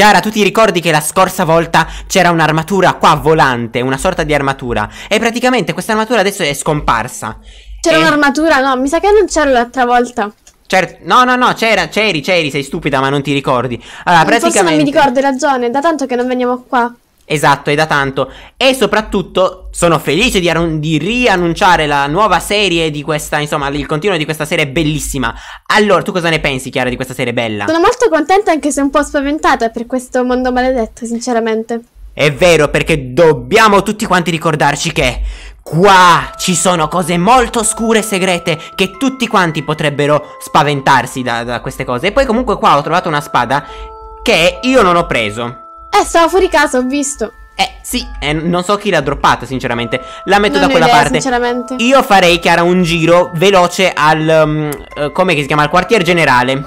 Chiara, tu ti ricordi che la scorsa volta c'era un'armatura qua volante, una sorta di armatura. E praticamente questa armatura adesso è scomparsa. C'era e... un'armatura? No, mi sa che non c'era l'altra volta. Certo, no, no, no, c'era, c'eri, c'eri, sei stupida, ma non ti ricordi. Allora, praticamente. Forse non mi ricordo, hai ragione, da tanto che non veniamo qua. Esatto, è da tanto. E soprattutto sono felice di, arun- di, riannunciare la nuova serie di questa, insomma, il continuo di questa serie bellissima. Allora, tu cosa ne pensi, Chiara, di questa serie bella? Sono molto contenta anche se un po' spaventata per questo mondo maledetto, sinceramente. È vero, perché dobbiamo tutti quanti ricordarci che qua ci sono cose molto oscure e segrete che tutti quanti potrebbero spaventarsi da, da queste cose. E poi comunque qua ho trovato una spada che io non ho preso. Eh, stava fuori casa, ho visto. Eh, sì, eh, non so chi l'ha droppata, sinceramente. La metto non da quella idea, parte. Sinceramente. Io farei, Chiara, un giro veloce al. Um, uh, come si chiama? Al quartier generale.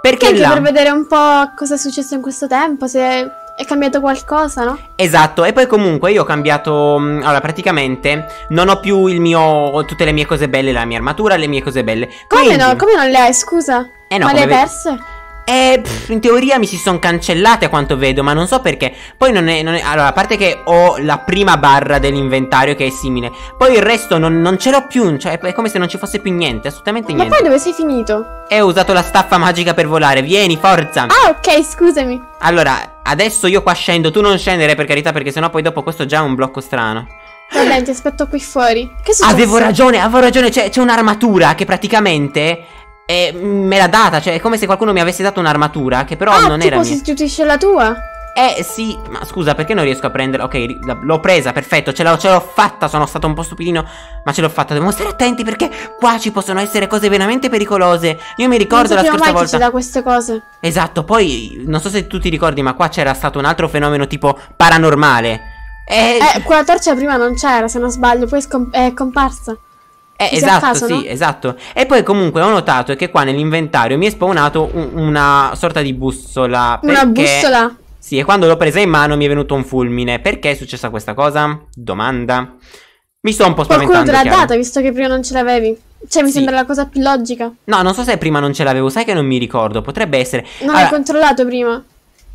Perché anche là... per vedere un po' cosa è successo in questo tempo, se è cambiato qualcosa, no? Esatto, e poi comunque io ho cambiato, mm, allora praticamente non ho più il mio tutte le mie cose belle, la mia armatura, le mie cose belle. Come Quindi... no? Come non le hai, scusa? Eh no, Ma le hai perse? E eh, pff, in teoria mi si sono cancellate a quanto vedo, ma non so perché. Poi non è, non è, Allora, a parte che ho la prima barra dell'inventario che è simile. Poi il resto non, non ce l'ho più. Cioè, è come se non ci fosse più niente, assolutamente niente. Ma poi dove sei finito? E eh, ho usato la staffa magica per volare. Vieni, forza. Ah, ok, scusami. Allora, adesso io qua scendo. Tu non scendere, per carità, perché sennò poi dopo questo già è un blocco strano. Vabbè, ti aspetto qui fuori. Che succede? Avevo ragione, avevo ragione. C'è, un'armatura che praticamente e me mm, l'ha data, cioè è come se qualcuno mi avesse dato un'armatura che però ah, non tipo era mia. si sostituisce la tua? Eh sì, ma scusa perché non riesco a prenderla? Ok, l'ho presa, perfetto, ce l'ho, fatta, sono stato un po' stupidino, ma ce l'ho fatta. Dobbiamo stare attenti perché qua ci possono essere cose veramente pericolose. Io mi ricordo la scorsa mai volta... Che c'è da queste cose. Esatto, poi non so se tu ti ricordi, ma qua c'era stato un altro fenomeno tipo paranormale. E... Eh, eh, quella torcia prima non c'era, se non sbaglio, poi è, scom è comparsa. Eh, esatto, caso, sì, no? esatto. E poi comunque ho notato che qua nell'inventario mi è spawnato un, una sorta di bussola. Perché... Una bussola? Sì, e quando l'ho presa in mano mi è venuto un fulmine. Perché è successa questa cosa? Domanda. Mi sto un po' spaventando. Qualcuno te l'ha data, visto che prima non ce l'avevi. Cioè, mi sì. sembra la cosa più logica. No, non so se prima non ce l'avevo, sai che non mi ricordo. Potrebbe essere. Non allora... hai controllato prima.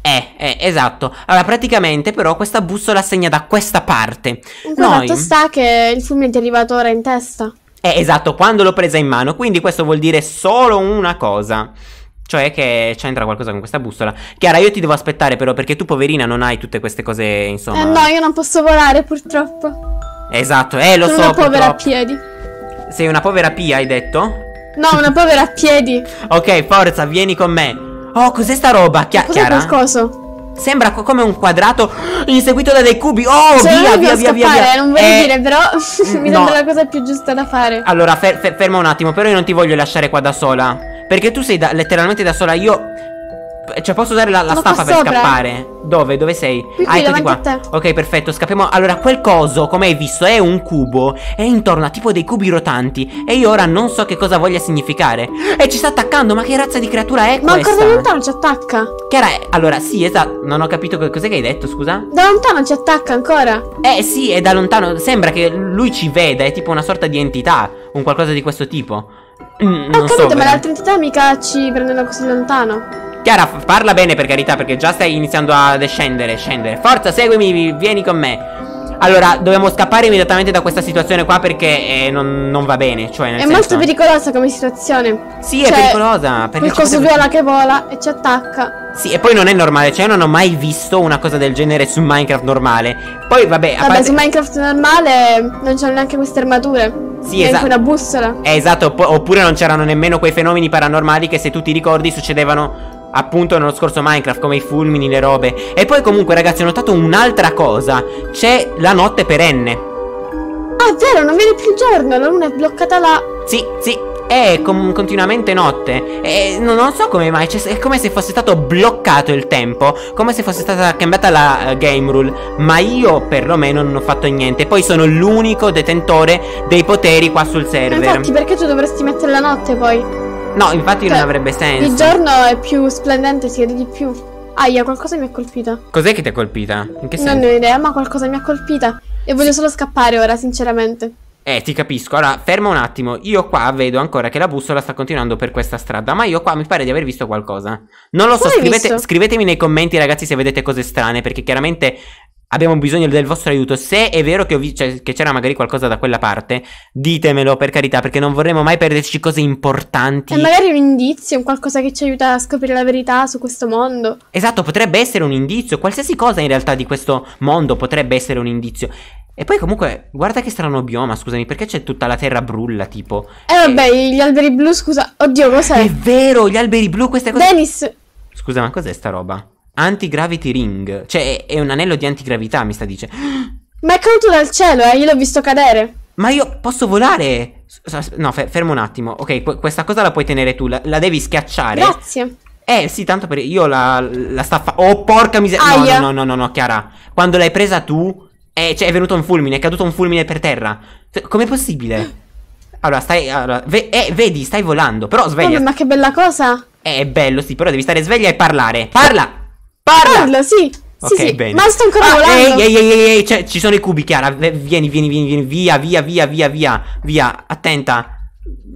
Eh, eh, esatto. Allora, praticamente, però, questa bussola segna da questa parte. Comunque, Noi... fatto sta che il fulmine ti è arrivato ora in testa. Eh, esatto, quando l'ho presa in mano. Quindi questo vuol dire solo una cosa. Cioè che c'entra qualcosa con questa bustola. Chiara, io ti devo aspettare però perché tu poverina non hai tutte queste cose, insomma. Eh no, io non posso volare purtroppo. Esatto, eh lo Sono so. Sono una povera a piedi. Sei una povera pia, hai detto? No, una povera a piedi. ok, forza, vieni con me. Oh, cos'è sta roba? Chia- Cos'è Chiara? quel Sembra co- come un quadrato inseguito da dei cubi. Oh, cioè, via, via, via, via, via. Non voglio eh, dire, però mi no. sembra la cosa più giusta da fare. Allora, fer- fer- ferma un attimo, però io non ti voglio lasciare qua da sola. Perché tu sei da- letteralmente da sola. Io cioè, posso usare la, la staffa per sopra. scappare? Dove? Dove sei? Qui, ah, eccoti qua. Ok, perfetto, scappiamo. Allora, quel coso, come hai visto, è un cubo. È intorno a tipo dei cubi rotanti. E io ora non so che cosa voglia significare. E ci sta attaccando, ma che razza di creatura è ma questa? Ma ancora da lontano ci attacca. Chiara, allora, sì, esatto. Non ho capito che cos'è che hai detto, scusa? Da lontano ci attacca ancora. Eh, sì, è da lontano. Sembra che lui ci veda. È tipo una sorta di entità. Un qualcosa di questo tipo. Mm, ho non capito, so, ma altre entità mica ci prendono così lontano. Chiara, parla bene per carità, perché già stai iniziando a scendere, scendere. Forza, seguimi, vieni con me. Allora, dobbiamo scappare immediatamente da questa situazione qua perché eh, non, non, va bene. Cioè, è senso... molto pericolosa come situazione. Sì, cioè, è pericolosa. Il coso viola che vola e ci attacca. Sì, e poi non è normale, cioè io non ho mai visto una cosa del genere su Minecraft normale. Poi vabbè, vabbè parte... su Minecraft normale non c'erano neanche queste armature. Sì, esatto. una bussola. Eh, esatto, oppure non c'erano nemmeno quei fenomeni paranormali che se tu ti ricordi succedevano appunto nello scorso Minecraft come i fulmini, le robe. E poi comunque ragazzi ho notato un'altra cosa, c'è la notte perenne. Ah vero, non viene più il giorno, la luna è bloccata là. Sì, sì, è continuamente notte. E non, non so come mai, è come se fosse stato bloccato il tempo, come se fosse stata cambiata la uh, game rule. Ma io perlomeno non ho fatto niente. Poi sono l'unico detentore dei poteri qua sul server. Ma infatti, perché tu dovresti mettere la notte poi? No, infatti cioè, non avrebbe senso. Il giorno è più splendente, si vede di più. Aia, qualcosa mi ha colpita. Cos'è che ti ha colpita? In che senso? Non ho idea, ma qualcosa mi ha colpita. E voglio solo scappare ora, sinceramente. Eh, ti capisco. Allora, ferma un attimo. Io qua vedo ancora che la bussola sta continuando per questa strada. Ma io qua mi pare di aver visto qualcosa. Non lo so. Scrivete, scrivetemi nei commenti, ragazzi, se vedete cose strane. Perché chiaramente Abbiamo bisogno del vostro aiuto. Se è vero che, vi, cioè, che c'era magari qualcosa da quella parte, ditemelo per carità, perché non vorremmo mai perderci cose importanti. E magari un indizio, un qualcosa che ci aiuta a scoprire la verità su questo mondo. Esatto, potrebbe essere un indizio. Qualsiasi cosa in realtà di questo mondo potrebbe essere un indizio. E poi comunque, guarda che strano bioma, scusami, perché c'è tutta la terra brulla, tipo? Eh vabbè, e... Eh. gli alberi blu, scusa, oddio, cos'è? È vero, gli alberi blu, queste cose... Dennis! Scusa, ma cos'è sta roba? Anti-gravity ring. Cioè, è, è un anello di antigravità, mi sta dicendo. Ma è caduto dal cielo, eh? Io l'ho visto cadere. Ma io posso volare? No, fermo un attimo. Ok, questa cosa la puoi tenere tu. La, la devi schiacciare. Grazie. Eh sì, tanto per... Io la, la staffa... Oh, porca miseria. No, no, no, no, no, Chiara. Quando l'hai presa tu... Eh, cioè, è venuto un fulmine. È caduto un fulmine per terra. Cioè, com'è possibile? Allora, stai... Allora, ve eh, vedi, stai volando. Però sveglia. Oh, ma che bella cosa. Eh, è bello, sì. Però devi stare sveglia e parlare. Parla! Parla! Parla, sì. Sì, okay, sì, bene. ma sto ancora ah, volando. Ehi, ehi, ehi, ehi, cioè, ci sono i cubi, Chiara. Vieni, vieni, vieni, vieni, via, via, via, via, via, via. Attenta.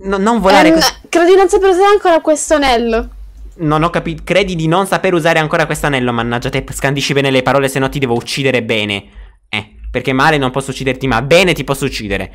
No, non volare. Um, credo di non sapere usare ancora questo anello. Non ho capito. Credi di non sapere usare ancora questo anello, mannaggia te. Scandisci bene le parole, se no ti devo uccidere bene. Eh, perché male non posso ucciderti, ma bene ti posso uccidere.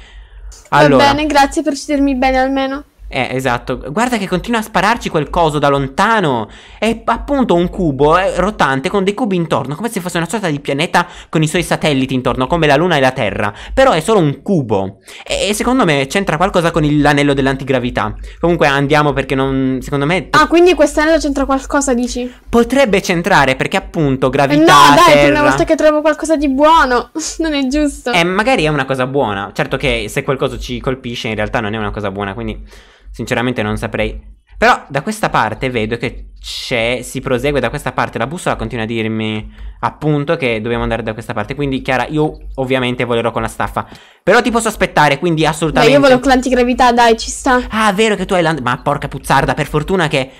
Allora. Va bene, grazie per uccidermi bene almeno. Eh, esatto. Guarda che continua a spararci quel coso da lontano. È appunto un cubo eh, rotante con dei cubi intorno, come se fosse una sorta di pianeta con i suoi satelliti intorno, come la Luna e la Terra. Però è solo un cubo. E, e secondo me c'entra qualcosa con il, l'anello dell'antigravità. Comunque andiamo perché non. Secondo me. Ah, quindi quest'anello c'entra qualcosa, dici? Potrebbe centrare perché appunto gravità. Eh no, dai, terra... è una volta che trovo qualcosa di buono. non è giusto. Eh, magari è una cosa buona. Certo che se qualcosa ci colpisce in realtà non è una cosa buona, quindi. Sinceramente non saprei. Però da questa parte vedo che c'è, si prosegue da questa parte, la bussola continua a dirmi appunto che dobbiamo andare da questa parte, quindi Chiara io ovviamente volerò con la staffa, però ti posso aspettare, quindi assolutamente... Beh, io volo con l'antigravità, dai, ci sta. Ah, vero che tu hai l'antigravità. ma porca puzzarda, per fortuna che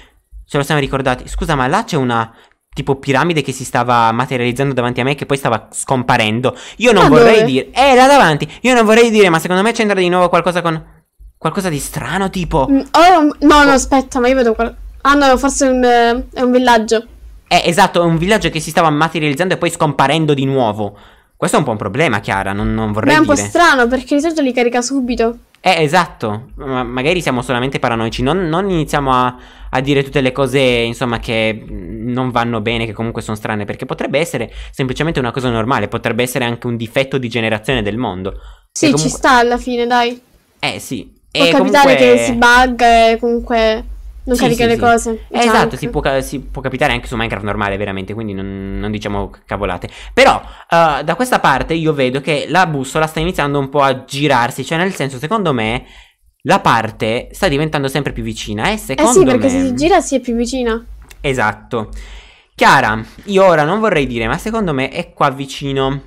ce lo siamo ricordati. Scusa, ma là c'è una tipo piramide che si stava materializzando davanti a me che poi stava scomparendo. Io non ma vorrei dove? dire... Eh, là davanti, io non vorrei dire, ma secondo me c'entra di nuovo qualcosa con qualcosa di strano tipo... Mm, oh, no, no, aspetta, ma io vedo... Qual... Ah no, forse un, eh, è un villaggio. Eh, esatto, è un villaggio che si stava materializzando e poi scomparendo di nuovo. Questo è un po' un problema, Chiara, non, non vorrei dire. Ma è un dire. po' strano, perché di solito li carica subito. Eh, esatto. Ma magari siamo solamente paranoici. Non, non iniziamo a, a, dire tutte le cose, insomma, che mm, non vanno bene, che comunque sono strane. Perché potrebbe essere semplicemente una cosa normale. Potrebbe essere anche un difetto di generazione del mondo. Sì, comunque... ci sta alla fine, dai. Eh, sì. Può capitare comunque... che si bug e comunque non sì, carica sì, le sì. cose. Eh, esatto, si può, si può, capitare anche su Minecraft normale, veramente, quindi non, non diciamo cavolate. Però uh, da questa parte io vedo che la bussola sta iniziando un po' a girarsi, cioè nel senso, secondo me, la parte sta diventando sempre più vicina. Eh, secondo eh sì, perché me... se si gira si è più vicina. Esatto. Chiara, io ora non vorrei dire, ma secondo me è qua vicino.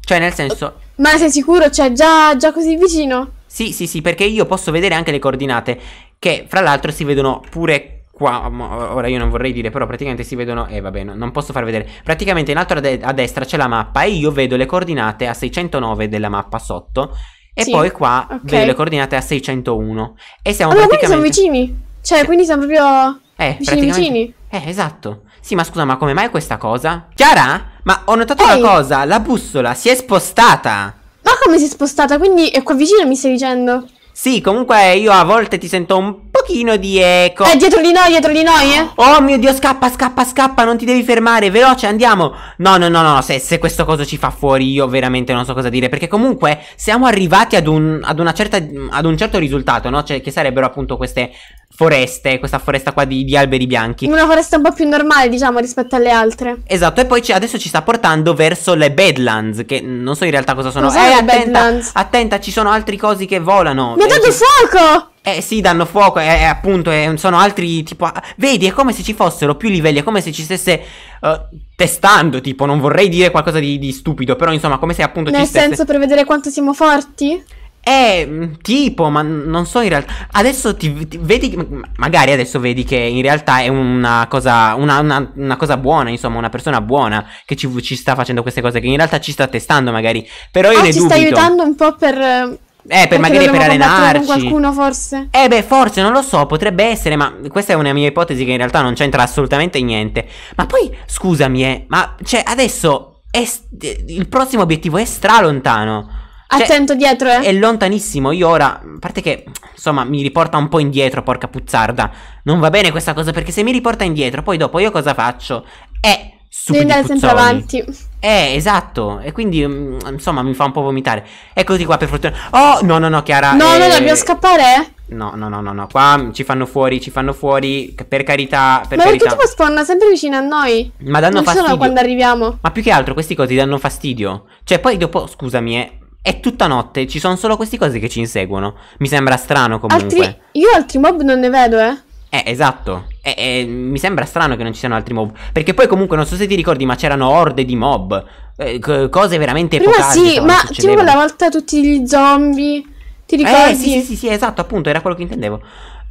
Cioè, nel senso... Ma sei sicuro? Cioè, già, già così vicino? Sì, sì, sì, perché io posso vedere anche le coordinate, che fra l'altro si vedono pure qua, ora io non vorrei dire, però praticamente si vedono, eh, vabbè, no, non posso far vedere, praticamente in alto a, de a destra c'è la mappa e io vedo le coordinate a 609 della mappa sotto, e sì, poi qua okay. vedo le coordinate a 601, e siamo allora, praticamente... siamo vicini, cioè, quindi siamo proprio... Eh, vicini, vicini. Eh, esatto. Sì, ma scusa, ma come mai questa cosa? Chiara? Ma ho notato Ehi. una cosa, la bussola si è spostata come si è spostata, quindi è qua vicino, mi stai dicendo? Sì, comunque io a volte ti sento un pochino di eco. È eh, dietro di noi, dietro di noi, eh? Oh mio Dio, scappa, scappa, scappa, non ti devi fermare, veloce, andiamo. No, no, no, no, se, se questo coso ci fa fuori io veramente non so cosa dire, perché comunque siamo arrivati ad un, ad una certa, ad un certo risultato, no? Cioè, che sarebbero appunto queste foreste, questa foresta qua di, di, alberi bianchi. Una foresta un po' più normale, diciamo, rispetto alle altre. Esatto, e poi c- adesso ci sta portando verso le Badlands, che non so in realtà cosa sono. Cosa eh, attenta, Badlands? attenta, ci sono altri cosi che volano. Mi ha dato fuoco! Eh sì, danno fuoco, eh, eh appunto, eh, sono altri tipo... Ah, vedi, è come se ci fossero più livelli, è come se ci stesse uh, testando, tipo, non vorrei dire qualcosa di, di stupido, però insomma, come se appunto Nel ci stesse... Nel senso, per vedere quanto siamo forti? È mm, tipo, ma non so in realtà. Adesso ti, ti vedi. Magari adesso vedi che in realtà è una cosa. Una, una, una cosa buona, insomma, una persona buona che ci, ci, sta facendo queste cose. Che in realtà ci sta testando, magari. Però io ah, ne ci dubito. sta aiutando un po' per. Eh, per magari per allenarci. Con qualcuno forse? Eh beh, forse, non lo so, potrebbe essere, ma questa è una mia ipotesi che in realtà non c'entra assolutamente niente. Ma poi, scusami, eh, ma cioè, adesso è, il prossimo obiettivo è stra lontano. Cioè, Attento cioè, dietro, eh. È lontanissimo. Io ora, a parte che, insomma, mi riporta un po' indietro, porca puzzarda. Non va bene questa cosa perché se mi riporta indietro, poi dopo io cosa faccio? Eh, Devi andare sempre avanti. Eh, esatto. E quindi, mm, insomma, mi fa un po' vomitare. Eccoti qua, per fortuna. Oh, no, no, no, Chiara. No, eh... no, dobbiamo scappare. Eh. No, no, no, no, no. Qua ci fanno fuori, ci fanno fuori. Per carità, per Ma carità. perché tipo spawnano sempre vicino a noi? Ma danno non fastidio. Non quando arriviamo. Ma più che altro, questi cosi danno fastidio. Cioè, poi dopo, scusami, eh. È tutta notte, ci sono solo queste cose che ci inseguono. Mi sembra strano comunque. Altri... Io altri mob non ne vedo, eh. Eh, esatto. Eh, eh, mi sembra strano che non ci siano altri mob. Perché poi comunque, non so se ti ricordi, ma c'erano orde di mob. Eh, cose veramente Prima epocali. sì, ma tipo quella volta tutti gli zombie. Ti eh, ricordi? Eh, sì, sì, sì, sì, esatto, appunto, era quello che intendevo.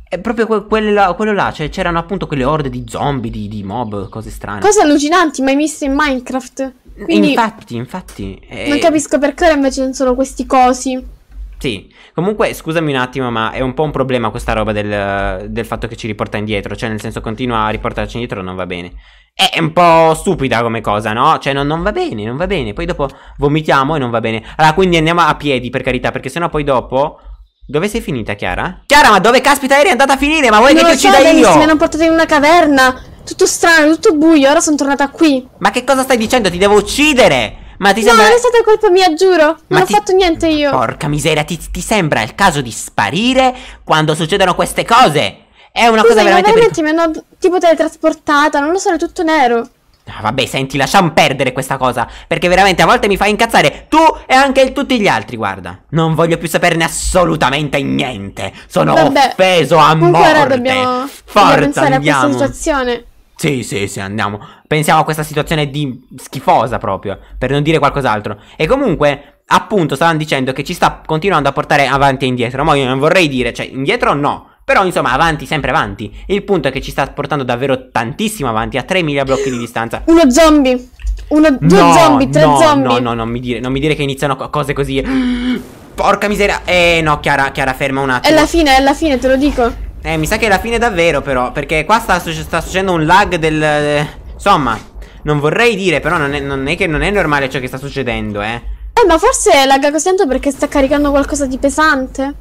È proprio que- quello, quello là, cioè c'erano appunto quelle orde di zombie, di, di mob, cose strane. Cose allucinanti mai viste in Minecraft. Quindi infatti, infatti. Eh... Non capisco perché ora invece non sono questi cosi. Sì, comunque scusami un attimo, ma è un po' un problema questa roba del, del, fatto che ci riporta indietro, cioè nel senso continua a riportarci indietro, non va bene. È un po' stupida come cosa, no? Cioè non, non va bene, non va bene, poi dopo vomitiamo e non va bene. Allora, quindi andiamo a piedi, per carità, perché sennò poi dopo... Dove sei finita, Chiara? Chiara, ma dove caspita eri andata a finire? Ma vuoi non che ti uccida so, io? Mi hanno portato in una caverna. Tutto strano, tutto buio, ora sono tornata qui. Ma che cosa stai dicendo? Ti devo uccidere! Ma ti no, non è stata colpa mia, giuro. Ma non ti... ho fatto niente io. Porca miseria, ti, ti, sembra il caso di sparire quando succedono queste cose? È una Scusa, cosa veramente... Ma veramente mi hanno tipo teletrasportata, non lo so, è tutto nero. Ah, vabbè, senti, lasciamo perdere questa cosa. Perché veramente a volte mi fa incazzare tu e anche il, tutti gli altri, guarda. Non voglio più saperne assolutamente niente. Sono vabbè, offeso a morte. Ora dobbiamo, Forza, dobbiamo pensare andiamo. a questa situazione. Sì, sì, sì, andiamo. Pensiamo a questa situazione di schifosa proprio, per non dire qualcos'altro. E comunque, appunto, stavano dicendo che ci sta continuando a portare avanti e indietro. Ma io non vorrei dire, cioè, indietro no. Però insomma avanti, sempre avanti. Il punto è che ci sta portando davvero tantissimo avanti, a 3.000 blocchi di distanza. Uno zombie! Uno, due no, zombie, tre no, zombie. No, no, no, non mi dire, non mi dire che iniziano cose così. Porca miseria. Eh no, Chiara, Chiara, ferma un attimo. È la fine, è la fine, te lo dico. Eh, mi sa che è la fine davvero però, perché qua sta, sta succedendo un lag del... insomma, non vorrei dire, però non è, non è, che non è normale ciò che sta succedendo, eh. Eh, ma forse lagga così tanto perché sta caricando qualcosa di pesante.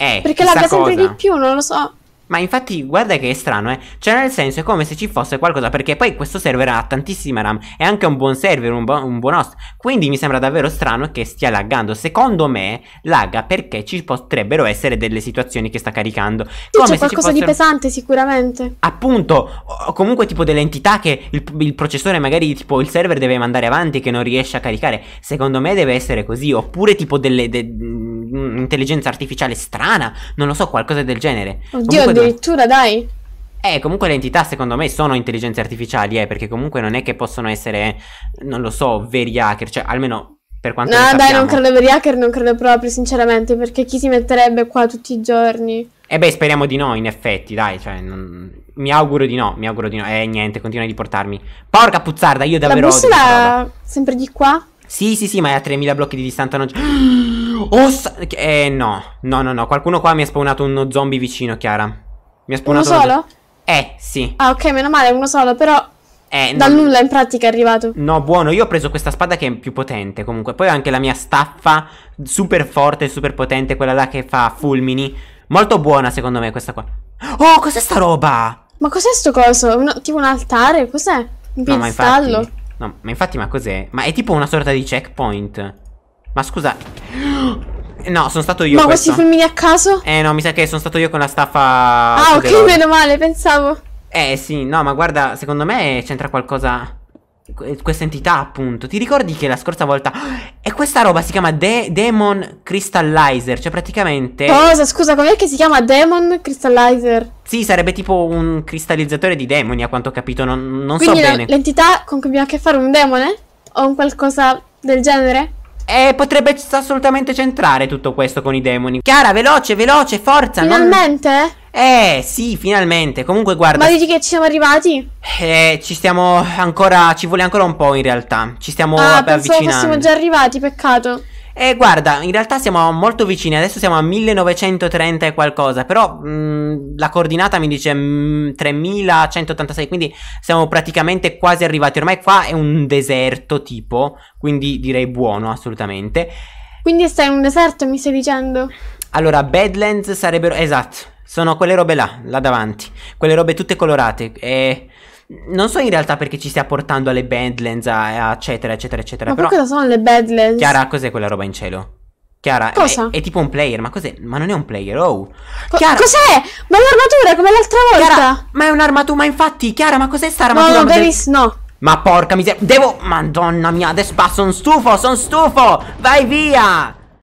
Eh, Perché lagga cosa. sempre di più, non lo so. Ma infatti guarda che è strano eh Cioè nel senso è come se ci fosse qualcosa Perché poi questo server ha tantissima RAM È anche un buon server, un, bu un buon host Quindi mi sembra davvero strano che stia laggando Secondo me lagga perché ci potrebbero essere delle situazioni che sta caricando sì, C'è qualcosa fossero... di pesante sicuramente Appunto o Comunque tipo delle entità che il, il, processore magari tipo il server deve mandare avanti Che non riesce a caricare Secondo me deve essere così Oppure tipo delle... De mm, intelligenza artificiale strana, non lo so, qualcosa del genere. Oddio, Comunque addirittura, dai. Eh, comunque le entità secondo me sono intelligenze artificiali, eh, perché comunque non è che possono essere, non lo so, veri hacker, cioè almeno per quanto No, dai, sappiamo. non credo veri hacker, non credo proprio, sinceramente, perché chi si metterebbe qua tutti i giorni? Eh beh, speriamo di no, in effetti, dai, cioè, non... mi auguro di no, mi auguro di no. Eh, niente, continua a riportarmi. Porca puzzarda, io davvero... Ma La bussola sempre di qua? Sì, sì, sì, ma è a 3000 blocchi di distanza non c'è... Oh, sa... eh, no, no, no, no, qualcuno qua mi ha spawnato uno zombie vicino, Chiara. Mi ha spawnato... Uno solo? Eh, sì. Ah, ok, meno male, uno solo, però... Eh, da non... nulla in pratica è arrivato. No, buono, io ho preso questa spada che è più potente comunque. Poi ho anche la mia staffa super forte, super potente, quella là che fa fulmini. Molto buona secondo me questa qua. Oh, cos'è sta roba? Ma cos'è sto coso? Un, tipo un altare? Cos'è? Un piedistallo? No, no, ma infatti ma cos'è? Ma è tipo una sorta di checkpoint. Ma scusa... No, sono stato io. Ma questo. questi fulmini a caso? Eh no, mi sa che sono stato io con la staffa. Ah, ok, loro. meno male, pensavo. Eh sì, no, ma guarda, secondo me c'entra qualcosa. Questa entità, appunto. Ti ricordi che la scorsa volta. E questa roba si chiama De Demon Crystallizer. Cioè, praticamente. Cosa? Scusa, com'è che si chiama Demon Crystallizer? Sì, sarebbe tipo un cristallizzatore di demoni, a quanto ho capito. Non, non so bene. L'entità con cui abbiamo a che fare un demone? O un qualcosa del genere? E eh, potrebbe assolutamente centrare tutto questo con i demoni. Chiara, veloce, veloce, forza. Finalmente? Non... Eh, sì, finalmente. Comunque, guarda. Ma dici che ci siamo arrivati? Eh, ci stiamo ancora. Ci vuole ancora un po' in realtà. Ci stiamo ah, vabbè, avvicinando. Ah, siamo già arrivati, peccato. E eh, guarda, in realtà siamo molto vicini, adesso siamo a 1930 e qualcosa, però mh, mm, la coordinata mi dice mh, mm, 3186, quindi siamo praticamente quasi arrivati. Ormai qua è un deserto tipo, quindi direi buono assolutamente. Quindi stai in un deserto, mi stai dicendo? Allora, Badlands sarebbero... Esatto, sono quelle robe là, là davanti. Quelle robe tutte colorate. E... Eh, non so in realtà perché ci stia portando alle Badlands, a, a eccetera, eccetera, eccetera. Ma però, cosa sono le Badlands? Chiara, cos'è quella roba in cielo? Chiara, è, è, tipo un player, ma cos'è? Ma non è un player, oh. Co- Chiara, cos'è? Ma è un'armatura come l'altra volta. Chiara, ma è un'armatura, ma infatti, Chiara, ma cos'è sta armatura? No, no, Davis, del... no. Ma porca miseria, devo... Madonna mia, adesso sono stufo, sono stufo. Vai via.